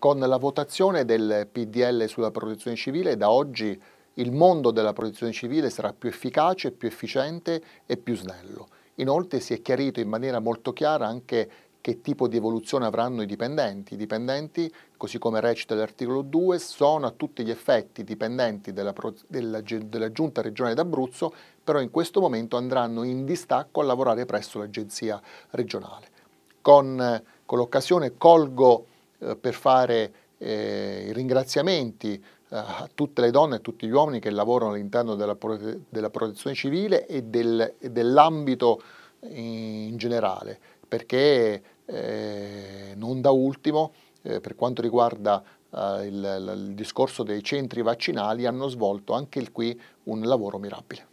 Con la votazione del PDL sulla protezione civile da oggi il mondo della protezione civile sarà più efficace, più efficiente e più snello. Inoltre si è chiarito in maniera molto chiara anche che tipo di evoluzione avranno i dipendenti. I dipendenti, così come recita l'articolo 2, sono a tutti gli effetti dipendenti della, della, della Giunta regionale d'Abruzzo, però in questo momento andranno in distacco a lavorare presso l'Agenzia regionale. Con, con l'occasione colgo eh, per fare eh, i ringraziamenti eh, a tutte le donne e a tutti gli uomini che lavorano all'interno della, prote della, protezione civile e, del, e dell'ambito in generale, perché eh, non da ultimo, eh, per quanto riguarda eh, il, il discorso dei centri vaccinali, hanno svolto anche qui un lavoro mirabile.